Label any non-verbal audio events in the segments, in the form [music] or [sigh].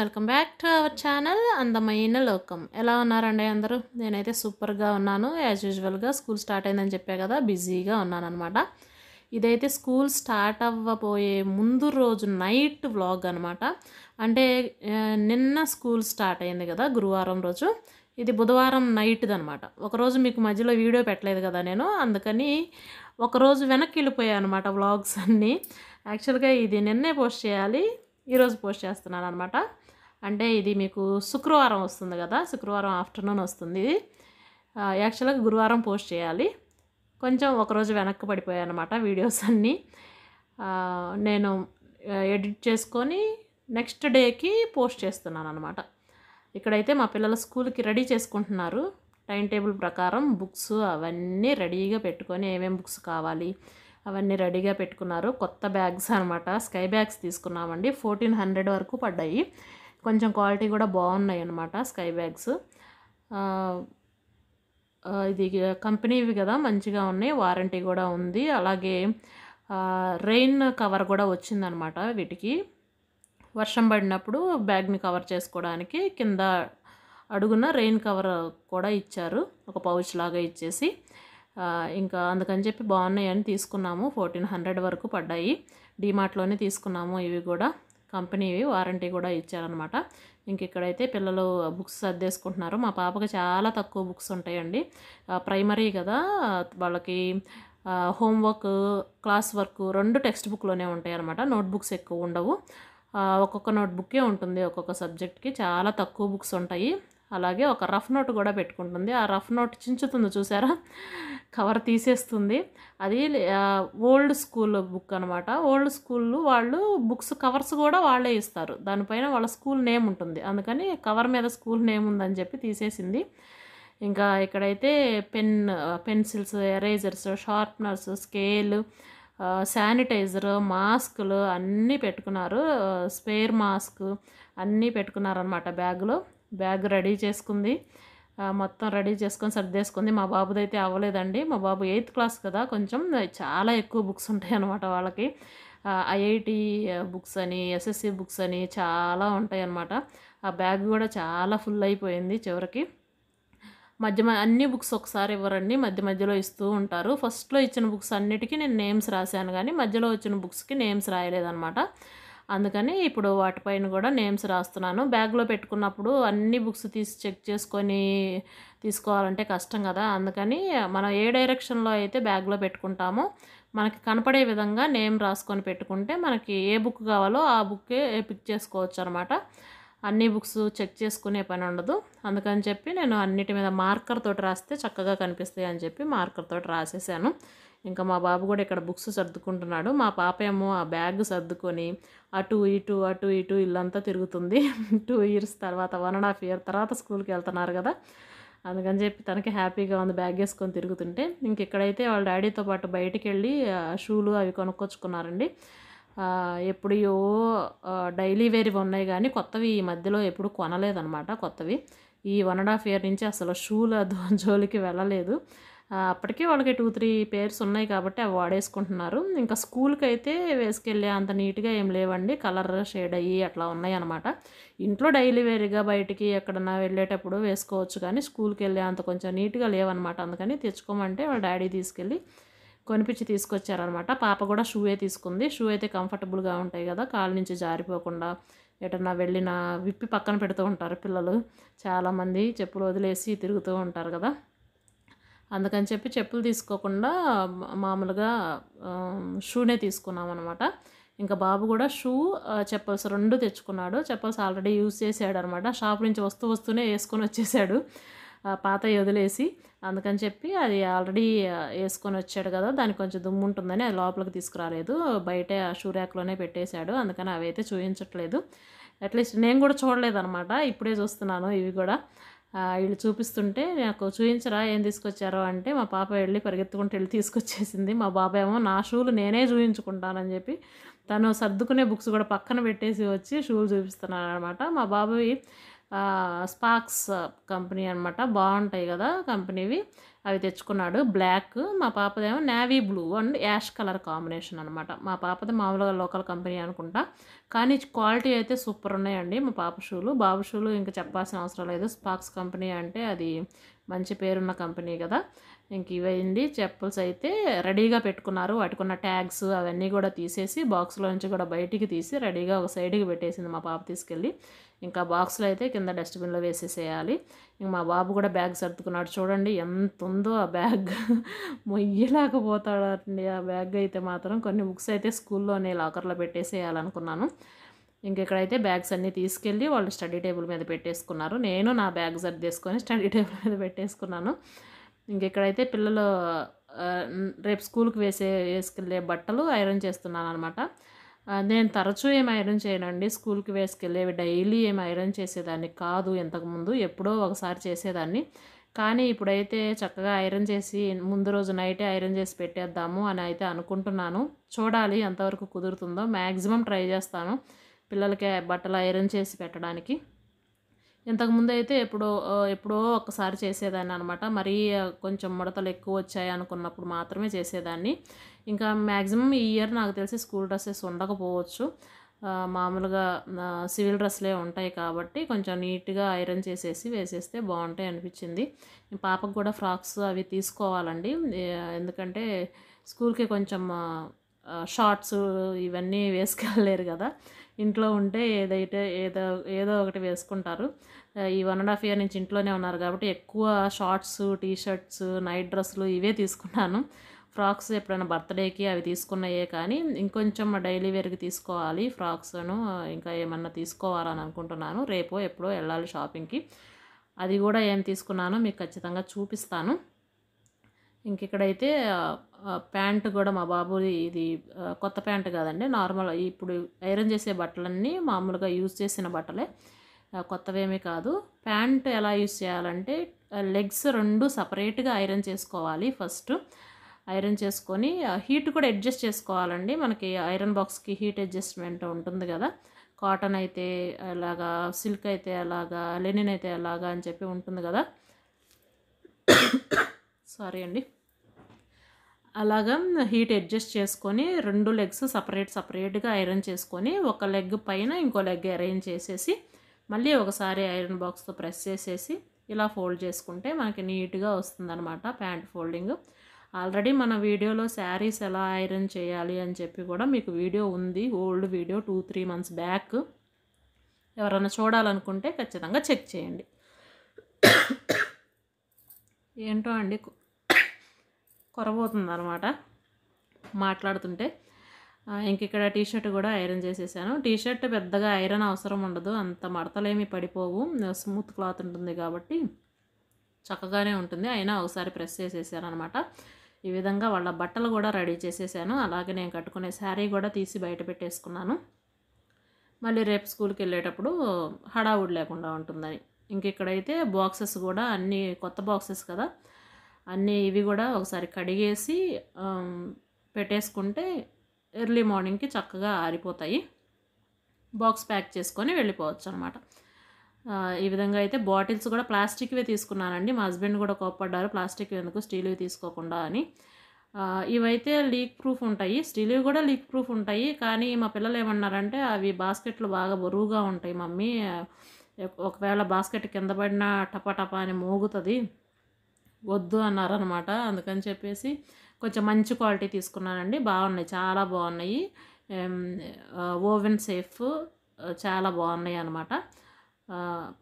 welcome back to our channel అందమైన లోకం ఎలా ఉన్నారండి అందరూ నేనైతే సూపర్గా ఉన్నాను యాజ్ యూజువల్గా స్కూల్ స్టార్ట్ అయిందని చెప్పే కదా బిజీగా ఉన్నాను అనమాట ఇదైతే స్కూల్ స్టార్ట్ అవ్వబోయే ముందు రోజు నైట్ వ్లాగ్ అనమాట అంటే నిన్న స్కూల్ స్టార్ట్ అయింది కదా గురువారం రోజు ఇది బుధవారం నైట్ది అనమాట ఒకరోజు మీకు మధ్యలో వీడియో పెట్టలేదు కదా నేను అందుకని ఒకరోజు వెనక్కి వెళ్ళిపోయాయి అనమాట వ్లాగ్స్ అన్నీ యాక్చువల్గా ఇది నిన్నే పోస్ట్ చేయాలి ఈరోజు పోస్ట్ చేస్తున్నాను అనమాట అంటే ఇది మీకు శుక్రవారం వస్తుంది కదా శుక్రవారం ఆఫ్టర్నూన్ వస్తుంది యాక్చువల్గా గురువారం పోస్ట్ చేయాలి కొంచెం ఒకరోజు వెనక్కి పడిపోయాయి అనమాట వీడియోస్ అన్నీ నేను ఎడిట్ చేసుకొని నెక్స్ట్ డేకి పోస్ట్ చేస్తున్నాను అనమాట ఇక్కడైతే మా పిల్లల స్కూల్కి రెడీ చేసుకుంటున్నారు టైం టేబుల్ ప్రకారం బుక్స్ అవన్నీ రెడీగా పెట్టుకొని ఏమేమి బుక్స్ కావాలి అవన్నీ రెడీగా పెట్టుకున్నారు కొత్త బ్యాగ్స్ అనమాట స్కై బ్యాగ్స్ తీసుకున్నామండి ఫోర్టీన్ హండ్రెడ్ వరకు పడ్డాయి కొంచెం క్వాలిటీ కూడా బాగున్నాయి అన్నమాట స్కై బ్యాగ్స్ ఇది కంపెనీవి కదా మంచిగా ఉన్నాయి వారంటీ కూడా ఉంది అలాగే రెయిన్ కవర్ కూడా వచ్చిందనమాట వీటికి వర్షం పడినప్పుడు బ్యాగ్ని కవర్ చేసుకోవడానికి కింద అడుగున రెయిన్ కవర్ కూడా ఇచ్చారు ఒక పౌచ్ లాగా ఇచ్చేసి ఇంకా అందుకని చెప్పి బాగున్నాయని తీసుకున్నాము ఫోర్టీన్ హండ్రెడ్ వరకు పడ్డాయి డీమార్ట్లోనే తీసుకున్నాము ఇవి కూడా కంపెనీవి వారంటీ కూడా ఇచ్చారనమాట ఇంక ఇక్కడైతే పిల్లలు బుక్స్ సర్దేసుకుంటున్నారు మా పాపకి చాలా తక్కువ బుక్స్ ఉంటాయండి ప్రైమరీ కదా వాళ్ళకి హోంవర్క్ క్లాస్ వర్క్ రెండు టెక్స్ట్ బుక్లోనే ఉంటాయి అనమాట నోట్బుక్స్ ఎక్కువ ఉండవు ఒక్కొక్క నోట్బుక్కే ఉంటుంది ఒక్కొక్క సబ్జెక్ట్కి చాలా తక్కువ బుక్స్ ఉంటాయి అలాగే ఒక రఫ్ నోట్ కూడా పెట్టుకుంటుంది ఆ రఫ్ నోట్ చించుతుంది చూసారా కవర్ తీసేస్తుంది అది ఓల్డ్ స్కూల్ బుక్ అనమాట ఓల్డ్ స్కూల్ వాళ్ళు బుక్స్ కవర్స్ కూడా వాళ్ళే ఇస్తారు దానిపైన వాళ్ళ స్కూల్ నేమ్ ఉంటుంది అందుకని కవర్ మీద స్కూల్ నేమ్ ఉందని చెప్పి తీసేసింది ఇంకా ఇక్కడైతే pen pencils erasers sharpeners scale sanitizer మాస్కులు అన్నీ పెట్టుకున్నారు స్పేర్ మాస్క్ అన్నీ పెట్టుకున్నారనమాట బ్యాగ్లో బ్యాగ్ రెడీ చేసుకుంది మొత్తం రెడీ చేసుకొని సర్దేసుకుంది మా బాబుదైతే అవ్వలేదండి మా బాబు ఎయిత్ క్లాస్ కదా కొంచెం చాలా ఎక్కువ బుక్స్ ఉంటాయి అన్నమాట వాళ్ళకి ఐఐటి బుక్స్ అని ఎస్ఎస్సి బుక్స్ అని చాలా ఉంటాయి అన్నమాట ఆ బ్యాగ్ కూడా చాలా ఫుల్ అయిపోయింది చివరికి మధ్య అన్ని బుక్స్ ఒకసారి ఇవ్వరండి మధ్య మధ్యలో ఇస్తూ ఉంటారు ఫస్ట్లో ఇచ్చిన బుక్స్ అన్నిటికీ నేను నేమ్స్ రాశాను కానీ మధ్యలో వచ్చిన బుక్స్కి నేమ్స్ రాయలేదన్నమాట అందుకని ఇప్పుడు వాటిపైన కూడా నేమ్స్ రాస్తున్నాను బ్యాగ్లో పెట్టుకున్నప్పుడు అన్ని బుక్స్ తీసి చెక్ చేసుకొని తీసుకోవాలంటే కష్టం కదా అందుకని మనం ఏ డైరెక్షన్లో అయితే బ్యాగ్లో పెట్టుకుంటామో మనకి కనపడే విధంగా నేమ్ రాసుకొని పెట్టుకుంటే మనకి ఏ బుక్ కావాలో ఆ బుక్కే పిక్ చేసుకోవచ్చు అనమాట అన్ని బుక్స్ చెక్ చేసుకునే పని ఉండదు అందుకని చెప్పి నేను అన్నిటి మీద మార్కర్ తోటి రాస్తే చక్కగా కనిపిస్తాయి అని చెప్పి మార్కర్ తోటి రాసేసాను ఇంకా మా బాబు కూడా ఇక్కడ బుక్స్ సర్దుకుంటున్నాడు మా పాప ఏమో ఆ బ్యాగ్ సర్దుకొని అటు ఇటు అటు ఇటు ఇల్లంతా తిరుగుతుంది టూ [laughs] ఇయర్స్ తర్వాత వన్ అండ్ హాఫ్ ఇయర్ తర్వాత స్కూల్కి వెళ్తున్నారు కదా అందుకని చెప్పి తనకి హ్యాపీగా ఉంది బ్యాగ్ వేసుకొని తిరుగుతుంటే ఇంక ఇక్కడైతే వాళ్ళ డాడీతో పాటు బయటికి వెళ్ళి షూలు అవి కొనుక్కొచ్చుకున్నారండి ఎప్పుడో డైలీ వేరివి ఉన్నాయి కానీ కొత్తవి ఈ మధ్యలో ఎప్పుడు కొనలేదన్నమాట కొత్తవి ఈ వన్ అండ్ హాఫ్ ఇయర్ నుంచి అసలు షూలు [laughs] జోలికి వెళ్ళలేదు అప్పటికే వాళ్ళకి టూ త్రీ పేర్స్ ఉన్నాయి కాబట్టి అవి వాడేసుకుంటున్నారు ఇంకా స్కూల్కి అయితే వేసుకెళ్ళే అంత నీట్గా ఏం లేవండి కలర్ షేడ్ అయ్యి అట్లా ఉన్నాయి అనమాట ఇంట్లో డైలీ వేరుగా బయటికి ఎక్కడన్నా వెళ్ళేటప్పుడు వేసుకోవచ్చు కానీ స్కూల్కి వెళ్ళే అంత కొంచెం నీట్గా లేవన్నమాట అందుకని తెచ్చుకోమంటే వాళ్ళ డాడీ తీసుకెళ్ళి కొనిపించి తీసుకొచ్చారనమాట పాప కూడా షూయే తీసుకుంది షూ అయితే కంఫర్టబుల్గా ఉంటాయి కదా కాళ్ళ నుంచి జారిపోకుండా ఎటన్నా వెళ్ళినా విప్పి పక్కన పెడుతూ ఉంటారు పిల్లలు చాలామంది చెప్పులు వదిలేసి తిరుగుతూ ఉంటారు కదా అందుకని చెప్పి చెప్పులు తీసుకోకుండా మామూలుగా షూనే తీసుకున్నాం అనమాట ఇంకా బాబు కూడా షూ చెప్పల్స్ రెండు తెచ్చుకున్నాడు చెప్పల్స్ ఆల్రెడీ యూజ్ చేశాడు అనమాట షాప్ నుంచి వస్తూ వస్తూనే వేసుకొని వచ్చేసాడు పాత వదిలేసి అందుకని చెప్పి అది ఆల్రెడీ వేసుకొని వచ్చాడు కదా దానికి కొంచెం దుమ్ము ఉంటుందని అది లోపలికి తీసుకురాలేదు బయట ఆ షూ ర్యాక్లోనే పెట్టేశాడు అందుకని అవి అయితే చూపించట్లేదు అట్లీస్ట్ నేను కూడా చూడలేదు అనమాట ఇప్పుడే చూస్తున్నాను ఇవి కూడా వీళ్ళు చూపిస్తుంటే నాకు చూపించరా ఏం తీసుకొచ్చారో అంటే మా పాప వెళ్ళి పరిగెత్తుకుంటూ వెళ్ళి తీసుకొచ్చేసింది మా ఏమో నా షూలు నేనే చూపించుకుంటానని చెప్పి తను సర్దుకునే బుక్స్ కూడా పక్కన పెట్టేసి వచ్చి షూలు చూపిస్తున్నాను అనమాట మా బాబాయి స్పాక్స్ కంపెనీ అనమాట బాగుంటాయి కదా కంపెనీవి అవి తెచ్చుకున్నాడు బ్లాక్ మా పాపదేమో navy blue and ash colour combination అనమాట మా పాపది మామూలుగా లోకల్ కంపెనీ అనుకుంటా కానీ క్వాలిటీ అయితే సూపర్ ఉన్నాయండి మా పాప షూలు బాబు షూలు ఇంకా చెప్పాల్సిన అవసరం లేదు స్పాక్స్ కంపెనీ అంటే అది మంచి పేరున్న కంపెనీ కదా ఇంక ఇవైంది చెప్పుల్స్ అయితే రెడీగా పెట్టుకున్నారు వాటికున్న ట్యాగ్స్ అవన్నీ కూడా తీసేసి బాక్స్లో నుంచి కూడా బయటికి తీసి రెడీగా ఒక సైడ్కి పెట్టేసింది మా పాప తీసుకెళ్ళి ఇంకా బాక్స్లో అయితే కింద డస్ట్బిన్లో వేసేసేయాలి ఇంక మా బాబు కూడా బ్యాగ్ సర్దుకున్నాడు చూడండి ఎంత ఉందో ఆ బ్యాగ్ [laughs] మొయ్యలేకపోతాడండి ఆ బ్యాగ్ అయితే మాత్రం కొన్ని బుక్స్ అయితే స్కూల్లోనే లాకర్లో పెట్టేసేయాలనుకున్నాను ఇంకెక్కడైతే బ్యాగ్స్ అన్నీ తీసుకెళ్ళి వాళ్ళు స్టడీ టేబుల్ మీద పెట్టేసుకున్నారు నేను నా బ్యాగ్ తీసుకొని స్టడీ టేబుల్ మీద పెట్టేసుకున్నాను ఇంకెక్కడైతే పిల్లలు రేపు స్కూల్కి వేసే వేసుకెళ్ళే బట్టలు ఐరన్ చేస్తున్నాను అనమాట నేను తరచూ ఏం ఐరన్ చేయనండి స్కూల్కి వేసుకెళ్ళేవి డైలీ ఏం ఐరన్ చేసేదాన్ని కాదు ఇంతకుముందు ఎప్పుడో ఒకసారి చేసేదాన్ని కానీ ఇప్పుడైతే చక్కగా ఐరన్ చేసి ముందు రోజు నైటే ఐరన్ చేసి పెట్టేద్దాము అని అయితే అనుకుంటున్నాను చూడాలి ఎంతవరకు కుదురుతుందో మ్యాక్సిమం ట్రై చేస్తాను పిల్లలకి బట్టలు ఐరన్ చేసి పెట్టడానికి ఇంతకుముందు అయితే ఎప్పుడో ఎప్పుడో ఒకసారి చేసేదాన్ని అనమాట మరీ కొంచెం ముడతలు ఎక్కువ వచ్చాయి అనుకున్నప్పుడు మాత్రమే చేసేదాన్ని ఇంకా మ్యాక్సిమం ఈ ఇయర్ నాకు తెలిసి స్కూల్ డ్రెస్సెస్ ఉండకపోవచ్చు మామూలుగా సివిల్ డ్రెస్లే ఉంటాయి కాబట్టి కొంచెం నీట్గా ఐరన్ చేసేసి వేసేస్తే బాగుంటాయి అనిపించింది పాపకు కూడా ఫ్రాక్స్ అవి తీసుకోవాలండి ఎందుకంటే స్కూల్కి కొంచెం షార్ట్స్ ఇవన్నీ వేసుకెళ్ళలేరు కదా ఇంట్లో ఉంటే ఏదైతే ఏదో ఏదో ఒకటి వేసుకుంటారు ఈ వన్ అండ్ హాఫ్ ఇయర్ నుంచి ఇంట్లోనే ఉన్నారు కాబట్టి ఎక్కువ షార్ట్స్ టీ షర్ట్స్ నైట్ డ్రెస్సులు ఇవే తీసుకున్నాను ఫ్రాక్స్ ఎప్పుడైనా బర్త్డేకి అవి తీసుకున్నాయే కానీ ఇంకొంచెం డైలీ వేర్కి తీసుకోవాలి ఫ్రాక్స్ను ఇంకా ఏమన్నా తీసుకోవాలని అనుకుంటున్నాను రేపు ఎప్పుడో వెళ్ళాలి షాపింగ్కి అది కూడా ఏం తీసుకున్నానో మీకు ఖచ్చితంగా చూపిస్తాను ఇంకెక్కడైతే ప్యాంటు కూడా మా బాబు ఇది కొత్త ప్యాంటు కాదండి నార్మల్ ఇప్పుడు ఐరన్ చేసే బట్టలన్నీ మామూలుగా యూజ్ చేసిన బట్టలే కొత్తవేమీ కాదు ప్యాంట్ ఎలా యూజ్ చేయాలంటే లెగ్స్ రెండు సపరేట్గా ఐరన్ చేసుకోవాలి ఫస్ట్ ఐరన్ చేసుకొని హీట్ కూడా అడ్జస్ట్ చేసుకోవాలండి మనకి ఐరన్ బాక్స్కి హీట్ అడ్జస్ట్మెంట్ ఉంటుంది కదా కాటన్ అయితే ఎలాగా సిల్క్ అయితే ఎలాగా లెనిన్ అయితే ఎలాగా అని చెప్పి ఉంటుంది కదా సారీ అండి అలాగా హీట్ అడ్జస్ట్ చేసుకొని రెండు లెగ్స్ సపరేట్ సపరేట్గా ఐరన్ చేసుకొని ఒక లెగ్ పైన ఇంకో లెగ్ అరేంజ్ చేసేసి మళ్ళీ ఒకసారి ఐరన్ బాక్స్తో ప్రెస్ చేసేసి ఇలా ఫోల్డ్ చేసుకుంటే మనకి నీట్గా వస్తుందనమాట ప్యాంట్ ఫోల్డింగ్ ఆల్రెడీ మన వీడియోలో శారీస్ ఎలా ఐరన్ చేయాలి అని చెప్పి కూడా మీకు వీడియో ఉంది old video two three months back ఎవరైనా చూడాలనుకుంటే ఖచ్చితంగా చెక్ చేయండి [coughs] ఏంటో అండి కొరబోతుంది అనమాట మాట్లాడుతుంటే ఇంక ఇక్కడ టీ షర్ట్ కూడా ఐరన్ చేసేసాను టీ షర్ట్ పెద్దగా ఐరన్ అవసరం ఉండదు అంత మడతలేమి పడిపోవు స్మూత్ క్లాత్ ఉంటుంది కాబట్టి చక్కగానే ఉంటుంది అయినా ఒకసారి ప్రెస్ చేసేసాను అనమాట ఈ విధంగా వాళ్ళ బట్టలు కూడా రెడీ చేసేసాను అలాగే నేను కట్టుకునే శారీ కూడా తీసి బయట పెట్టేసుకున్నాను మళ్ళీ రేపు స్కూల్కి వెళ్ళేటప్పుడు హడావుడి లేకుండా ఉంటుందని ఇంక ఇక్కడైతే బాక్సెస్ కూడా అన్నీ కొత్త బాక్సెస్ కదా అన్నీ ఇవి కూడా ఒకసారి కడిగేసి పెట్టేసుకుంటే ఎర్లీ మార్నింగ్కి చక్కగా ఆరిపోతాయి బాక్స్ ప్యాక్ చేసుకొని వెళ్ళిపోవచ్చు అనమాట ఈ విధంగా అయితే బాటిల్స్ కూడా ప్లాస్టిక్వే తీసుకున్నానండి మా హస్బెండ్ కూడా కోప్పడ్డారు ప్లాస్టిక్ ఎందుకు స్టీల్వి తీసుకోకుండా అని ఇవైతే లీక్ ప్రూఫ్ ఉంటాయి స్టీల్వి కూడా లీక్ ప్రూఫ్ ఉంటాయి కానీ మా పిల్లలు ఏమన్నారంటే అవి బాస్కెట్లు బాగా బరువుగా ఉంటాయి మమ్మీ ఒకవేళ బాస్కెట్ కింద పడినా టపా అని మోగుతుంది వద్దు అన్నారు అనమాట అందుకని చెప్పేసి కొంచెం మంచి క్వాలిటీ తీసుకున్నానండి బాగున్నాయి చాలా బాగున్నాయి ఓవెన్ సేఫ్ చాలా బాగున్నాయి అనమాట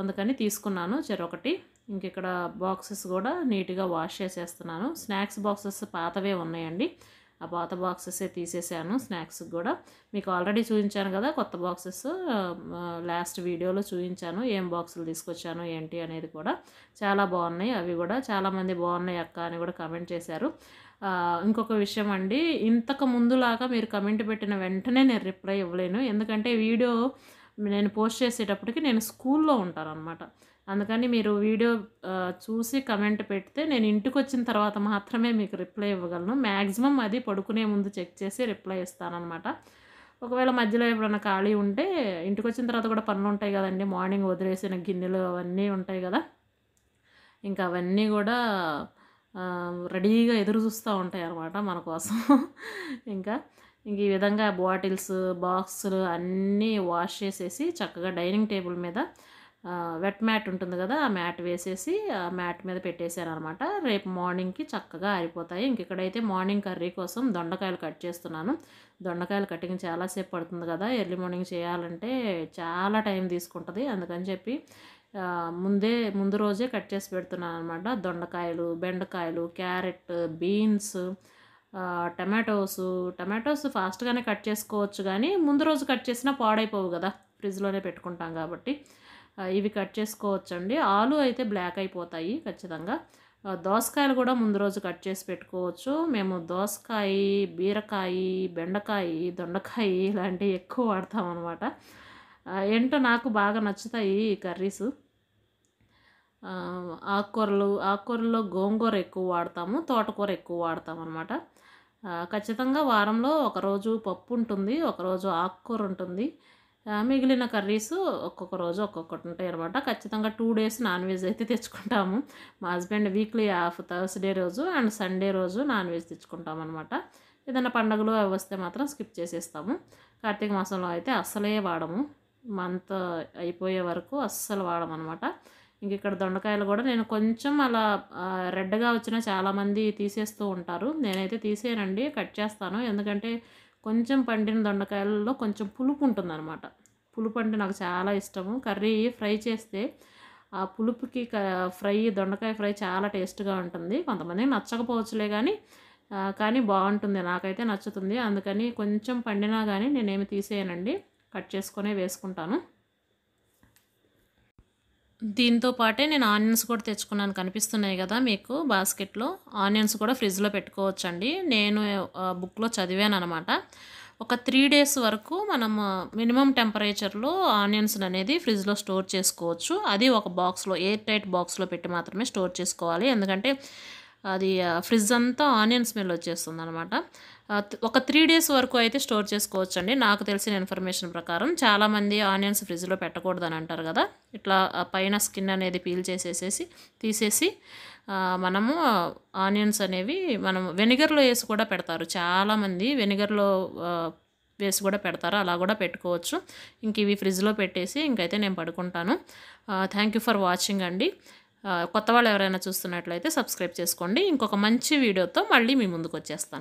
అందుకని తీసుకున్నాను చెరొకటి ఇంక ఇక్కడ బాక్సెస్ కూడా నీట్గా వాష్ చేసేస్తున్నాను స్నాక్స్ బాక్సెస్ పాతవే ఉన్నాయండి ఆ పాత బాక్సెసే తీసేసాను స్నాక్స్ కూడా మీకు ఆల్రెడీ చూపించాను కదా కొత్త బాక్సెస్ లాస్ట్ వీడియోలో చూపించాను ఏం బాక్సులు తీసుకొచ్చాను ఏంటి అనేది కూడా చాలా బాగున్నాయి అవి కూడా చాలామంది బాగున్నాయి అక్క అని కూడా కమెంట్ చేశారు ఇంకొక విషయం అండి ఇంతకు ముందులాగా మీరు కమెంట్ పెట్టిన వెంటనే నేను రిప్లై ఇవ్వలేను ఎందుకంటే వీడియో నేను పోస్ట్ చేసేటప్పటికి నేను స్కూల్లో ఉంటాను అనమాట అందుకని మీరు వీడియో చూసి కమెంట్ పెడితే నేను ఇంటికి వచ్చిన తర్వాత మాత్రమే మీకు రిప్లై ఇవ్వగలను మ్యాక్సిమం అది పడుకునే ముందు చెక్ చేసి రిప్లై ఇస్తానమాట ఒకవేళ మధ్యలో ఎప్పుడైనా ఖాళీ ఉంటే ఇంటికి వచ్చిన తర్వాత కూడా పనులు ఉంటాయి కదండి మార్నింగ్ వదిలేసిన గిన్నెలు అవన్నీ ఉంటాయి కదా ఇంకా అవన్నీ కూడా రెడీగా ఎదురు చూస్తూ ఉంటాయి అన్నమాట మన కోసం ఇంకా ఇంక ఈ విధంగా బాటిల్స్ బాక్సులు అన్నీ వాష్ చేసేసి చక్కగా డైనింగ్ టేబుల్ మీద వెట్ మ్యాట్ ఉంటుంది కదా ఆ మ్యాట్ వేసేసి ఆ మ్యాట్ మీద పెట్టేశాను అనమాట రేపు మార్నింగ్కి చక్కగా ఆరిపోతాయి ఇంక మార్నింగ్ కర్రీ కోసం దొండకాయలు కట్ చేస్తున్నాను దొండకాయలు కటింగ్ చాలాసేపు పడుతుంది కదా ఎర్లీ మార్నింగ్ చేయాలంటే చాలా టైం తీసుకుంటుంది అందుకని చెప్పి ముందే ముందు రోజే కట్ చేసి పెడుతున్నాను అనమాట దొండకాయలు బెండకాయలు క్యారెట్ బీన్స్ టమాటోస్ టమాటోస్ ఫాస్ట్గానే కట్ చేసుకోవచ్చు కానీ ముందు రోజు కట్ చేసినా పాడైపోవు కదా ఫ్రిడ్జ్లోనే పెట్టుకుంటాం కాబట్టి ఇవి కట్ చేసుకోవచ్చండి ఆలు అయితే బ్లాక్ అయిపోతాయి ఖచ్చితంగా దోసకాయలు కూడా ముందు రోజు కట్ చేసి పెట్టుకోవచ్చు మేము దోసకాయ బీరకాయ బెండకాయ దొండకాయ ఇలాంటివి ఎక్కువ వాడతాం అనమాట ఏంటో నాకు బాగా నచ్చుతాయి ఈ కర్రీస్ ఆకుకూరలు ఆకుకూరల్లో గోంగూర ఎక్కువ వాడతాము తోటకూర ఎక్కువ వాడతాం అనమాట ఖచ్చితంగా వారంలో ఒకరోజు పప్పు ఉంటుంది ఒకరోజు ఆకుకూర ఉంటుంది మిగిలిన కర్రీస్ ఒక్కొక్క రోజు ఒక్కొక్కటి ఉంటాయి అనమాట ఖచ్చితంగా టూ డేస్ నాన్ వెజ్ అయితే తెచ్చుకుంటాము మా హస్బెండ్ వీక్లీ హాఫ్ థర్స్డే రోజు అండ్ సండే రోజు నాన్ వెజ్ తెచ్చుకుంటాం అనమాట ఏదైనా పండగలు అవి వస్తే మాత్రం స్కిప్ చేసేస్తాము కార్తీక మాసంలో అయితే అస్సలే వాడము మంత్ అయిపోయే వరకు అస్సలు అనమాట ఇంక ఇక్కడ దొండకాయలు కూడా నేను కొంచెం అలా రెడ్గా వచ్చిన చాలామంది తీసేస్తూ ఉంటారు నేనైతే తీసేయనండి కట్ చేస్తాను ఎందుకంటే కొంచెం పండిన దొండకాయలలో కొంచెం పులుపు ఉంటుంది అనమాట పులుపు అంటే నాకు చాలా ఇష్టము కర్రీ ఫ్రై చేస్తే ఆ పులుపుకి ఫ్రై దొండకాయ ఫ్రై చాలా టేస్ట్గా ఉంటుంది కొంతమందికి నచ్చకపోవచ్చులే కానీ కానీ బాగుంటుంది నాకైతే నచ్చుతుంది అందుకని కొంచెం పండినా కానీ నేనేమి తీసేయనండి కట్ చేసుకునే వేసుకుంటాను దీంతో పాటే నేను ఆనియన్స్ కూడా తెచ్చుకున్నాను కనిపిస్తున్నాయి కదా మీకు బాస్కెట్లో ఆనియన్స్ కూడా ఫ్రిడ్జ్లో పెట్టుకోవచ్చండి నేను బుక్లో చదివాను అనమాట ఒక త్రీ డేస్ వరకు మనం మినిమం టెంపరేచర్లో ఆనియన్స్ అనేది ఫ్రిడ్జ్లో స్టోర్ చేసుకోవచ్చు అది ఒక బాక్స్లో ఎయిర్ టైట్ బాక్స్లో పెట్టి మాత్రమే స్టోర్ చేసుకోవాలి ఎందుకంటే అది ఫ్రిడ్జ్ అంతా ఆనియన్ స్మెల్ వచ్చేస్తుంది అనమాట ఒక త్రీ డేస్ వరకు అయితే స్టోర్ చేసుకోవచ్చు అండి నాకు తెలిసిన ఇన్ఫర్మేషన్ ప్రకారం చాలామంది ఆనియన్స్ ఫ్రిడ్జ్లో పెట్టకూడదని అంటారు కదా ఇట్లా పైన స్కిన్ అనేది పీల్ చేసేసేసి తీసేసి మనము ఆనియన్స్ అనేవి మనం వెనిగర్లో వేసి కూడా పెడతారు చాలామంది వెనిగర్లో వేసి కూడా పెడతారు అలా కూడా పెట్టుకోవచ్చు ఇంక ఇవి ఫ్రిడ్జ్లో పెట్టేసి ఇంకైతే నేను పడుకుంటాను థ్యాంక్ యూ ఫర్ వాచింగ్ అండి కొత్త వాళ్ళు ఎవరైనా చూస్తున్నట్లయితే సబ్స్క్రైబ్ చేసుకోండి ఇంకొక మంచి వీడియోతో మళ్ళీ మీ ముందుకు వచ్చేస్తాను